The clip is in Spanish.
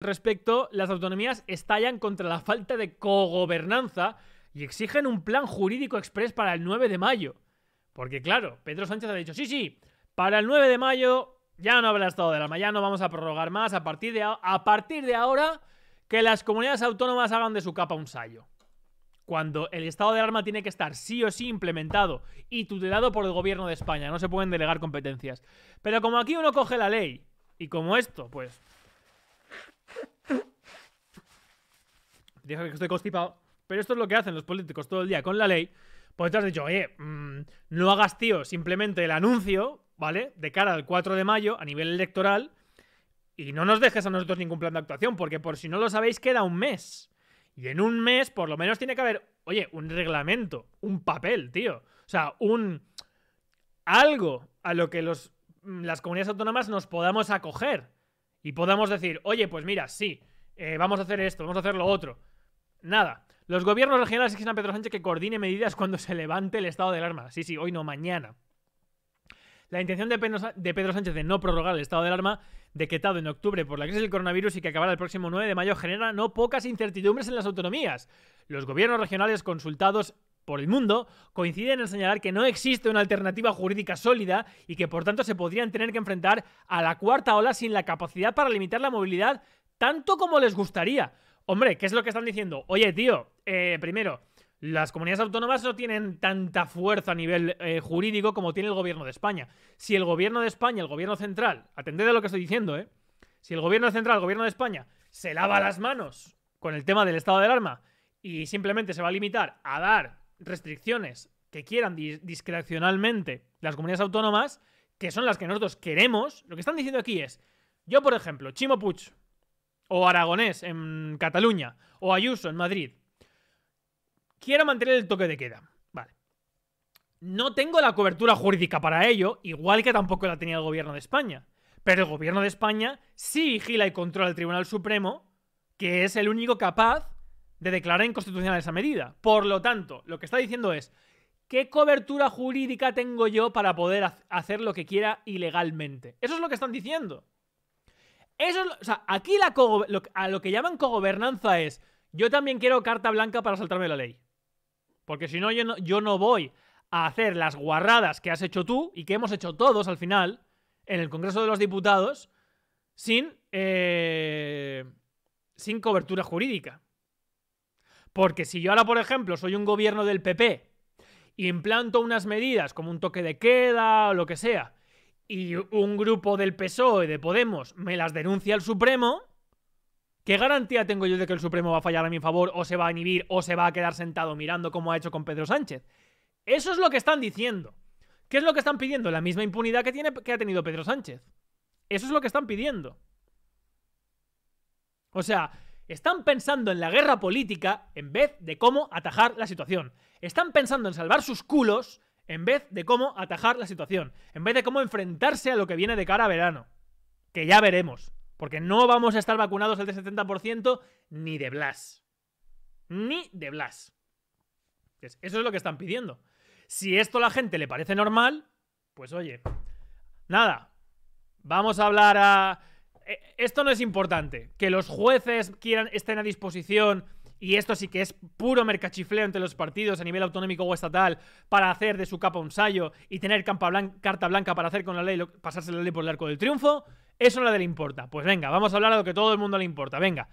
respecto, las autonomías estallan contra la falta de cogobernanza y exigen un plan jurídico express para el 9 de mayo. Porque claro, Pedro Sánchez ha dicho, sí, sí, para el 9 de mayo ya no habrá estado de alarma, ya no vamos a prorrogar más, a partir de, a partir de ahora que las comunidades autónomas hagan de su capa un sayo. Cuando el estado de alarma tiene que estar sí o sí implementado y tutelado por el gobierno de España, no se pueden delegar competencias. Pero como aquí uno coge la ley y como esto, pues dije que estoy constipado. Pero esto es lo que hacen los políticos todo el día con la ley. Pues te has dicho, oye, mm, no hagas, tío, simplemente el anuncio, ¿vale? De cara al 4 de mayo a nivel electoral. Y no nos dejes a nosotros ningún plan de actuación, porque por si no lo sabéis, queda un mes. Y en un mes, por lo menos, tiene que haber, oye, un reglamento, un papel, tío. O sea, un. algo a lo que mm, las comunidades autónomas nos podamos acoger. Y podamos decir, oye, pues mira, sí, eh, vamos a hacer esto, vamos a hacer lo otro. Nada. Los gobiernos regionales exigen a Pedro Sánchez que coordine medidas cuando se levante el estado de alarma. Sí, sí, hoy no, mañana. La intención de Pedro, Sánchez de no prorrogar el estado de alarma decretado en octubre por la crisis del coronavirus y que acabará el próximo 9 de mayo genera no pocas incertidumbres en las autonomías. Los gobiernos regionales consultados por el mundo coinciden en señalar que no existe una alternativa jurídica sólida y que por tanto se podrían tener que enfrentar a la cuarta ola sin la capacidad para limitar la movilidad tanto como les gustaría. Hombre, ¿qué es lo que están diciendo? Oye, tío, eh, primero, las comunidades autónomas no tienen tanta fuerza a nivel eh, jurídico como tiene el gobierno de España. Si el gobierno de España, el gobierno central, atended a lo que estoy diciendo, ¿eh? Si el gobierno central, el gobierno de España, se lava las manos con el tema del estado del arma y simplemente se va a limitar a dar restricciones que quieran discrecionalmente las comunidades autónomas, que son las que nosotros queremos, lo que están diciendo aquí es, yo por ejemplo, Chimo Puch o Aragonés en Cataluña, o Ayuso en Madrid. Quiero mantener el toque de queda. Vale. No tengo la cobertura jurídica para ello, igual que tampoco la tenía el gobierno de España. Pero el gobierno de España sí vigila y controla el Tribunal Supremo, que es el único capaz de declarar inconstitucional esa medida. Por lo tanto, lo que está diciendo es, ¿qué cobertura jurídica tengo yo para poder hacer lo que quiera ilegalmente? Eso es lo que están diciendo. Eso o sea, aquí la lo, a lo que llaman cogobernanza es, yo también quiero carta blanca para saltarme la ley. Porque si no yo, no, yo no voy a hacer las guarradas que has hecho tú y que hemos hecho todos al final en el Congreso de los Diputados sin, eh, sin cobertura jurídica. Porque si yo ahora, por ejemplo, soy un gobierno del PP y implanto unas medidas como un toque de queda o lo que sea, y un grupo del PSOE de Podemos me las denuncia al Supremo, ¿qué garantía tengo yo de que el Supremo va a fallar a mi favor o se va a inhibir o se va a quedar sentado mirando como ha hecho con Pedro Sánchez? Eso es lo que están diciendo. ¿Qué es lo que están pidiendo? La misma impunidad que, tiene, que ha tenido Pedro Sánchez. Eso es lo que están pidiendo. O sea, están pensando en la guerra política en vez de cómo atajar la situación. Están pensando en salvar sus culos en vez de cómo atajar la situación, en vez de cómo enfrentarse a lo que viene de cara a verano, que ya veremos, porque no vamos a estar vacunados el 70% ni de Blas. Ni de Blas. Eso es lo que están pidiendo. Si esto a la gente le parece normal, pues oye, nada, vamos a hablar a... E, esto no es importante. Que los jueces quieran, estén a disposición y esto sí que es puro mercachifleo entre los partidos a nivel autonómico o estatal para hacer de su capa un sayo y tener carta blanca para hacer con la ley, lo pasarse la ley por el arco del triunfo, eso no le importa. Pues venga, vamos a hablar de lo que todo el mundo le importa. Venga,